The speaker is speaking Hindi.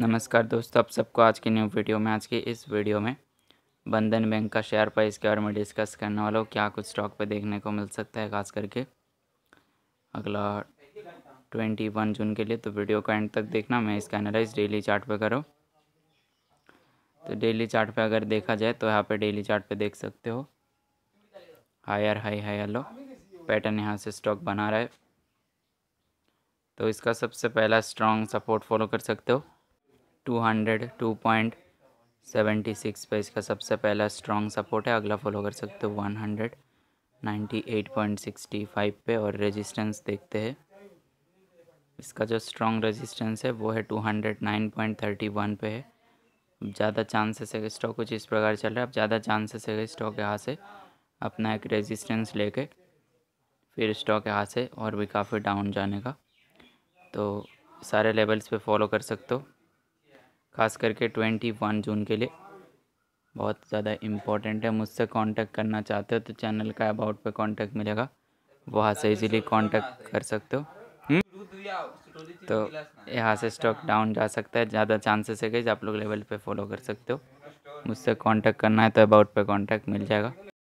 नमस्कार दोस्तों आप सबको आज की न्यू वीडियो में आज की इस वीडियो में बंधन बैंक का शेयर प्राइस के बारे में डिस्कस करने वाला हूँ क्या कुछ स्टॉक पे देखने को मिल सकता है खास करके अगला ट्वेंटी वन जून के लिए तो वीडियो को एंड तक देखना मैं इसका एनालाइज डेली चार्ट पे करो तो डेली चार्ट पे अगर देखा जाए तो यहाँ पे डेली चार्ट पे देख सकते हो higher high higher low pattern यहाँ से स्टॉक बना रहा है तो इसका सबसे पहला स्ट्रॉन्ग सपोर्ट फॉलो कर सकते हो two hundred two point seventy six पर इसका सबसे पहला स्ट्रॉन्ग सपोर्ट है अगला फॉलो कर सकते हो one hundred ninety eight point sixty five पे और रेजिस्टेंस देखते हैं इसका जो स्ट्रॉन्ग रेजिस्टेंस है वो है two hundred nine point thirty one पे है ज़्यादा चांसेस है स्टॉक कुछ इस प्रकार चल रहा है अब ज़्यादा चांसेस है कि स्टॉक यहाँ से अपना एक रेजिस्टेंस लेके फिर स्टॉक यहाँ से और भी काफ़ी डाउन जाने का तो सारे लेवल्स पे फॉलो कर सकते हो खास करके ट्वेंटी वन जून के लिए बहुत ज़्यादा इम्पोर्टेंट है मुझसे कांटेक्ट करना चाहते हो तो चैनल का अबाउट पे कांटेक्ट मिलेगा वहाँ से इजीली कांटेक्ट कर सकते हो हुँ? हम्म? तो यहाँ से स्टॉक डाउन जा सकता है ज़्यादा चांसेस है कि आप लोग लेवल पे फॉलो कर सकते हो मुझसे कांटेक्ट करना है तो अबाउट पे कांटेक्ट मिल जाएगा